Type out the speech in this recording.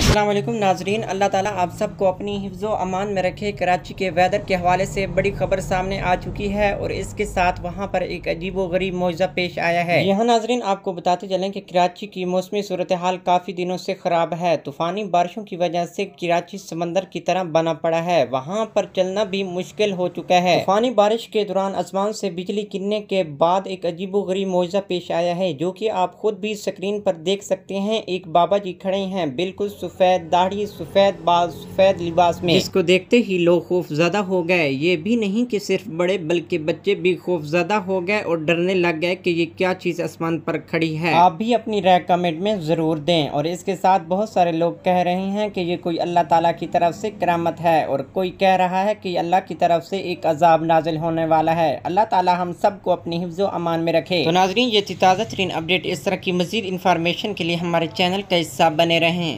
असलम नाजरीन अल्लाह ताला आप सबको अपनी हिफ्ज़ो अमान में रखे कराची के वेदर के हवाले से बड़ी खबर सामने आ चुकी है और इसके साथ वहाँ पर एक अजीब व गरीब मुआवजा पेश आया है यहाँ नाजरीन आपको बताते चलें कि कराची की मौसमी सूरत हाल काफ़ी दिनों से ख़राब है तूफ़ानी बारिशों की वजह से कराची समंदर की तरह बना पड़ा है वहाँ पर चलना भी मुश्किल हो चुका है तूफ़ानी बारिश के दौरान आसमान से बिजली गिरने के बाद एक अजीब व गरीब मुआवजा पेश आया है जो कि आप खुद भी स्क्रीन पर देख सकते हैं एक बाबा जी खड़े हैं बिल्कुल सफ़ेद दाढ़ी सफ़ेद बाल सफ़ेद लिबास में इसको देखते ही लोग खौफजदा हो गए ये भी नहीं कि सिर्फ बड़े बल्कि बच्चे भी खौफजदा हो गए और डरने लग गए कि ये क्या चीज़ आसमान पर खड़ी है आप भी अपनी राय कमेंट में ज़रूर दें और इसके साथ बहुत सारे लोग कह रहे हैं कि ये कोई अल्लाह ताला की तरफ से करामत है और कोई कह रहा है कि अल्लाह की तरफ से एक अजाब नाजिल होने वाला है अल्लाह ताला हम सबको अपनी हिफ्जो अमान में रखे तो नाजरीन ये ताज़ा तरीन अपडेट इस तरह की मजीद इन्फॉर्मेशन के लिए हमारे चैनल का हिस्सा बने रहें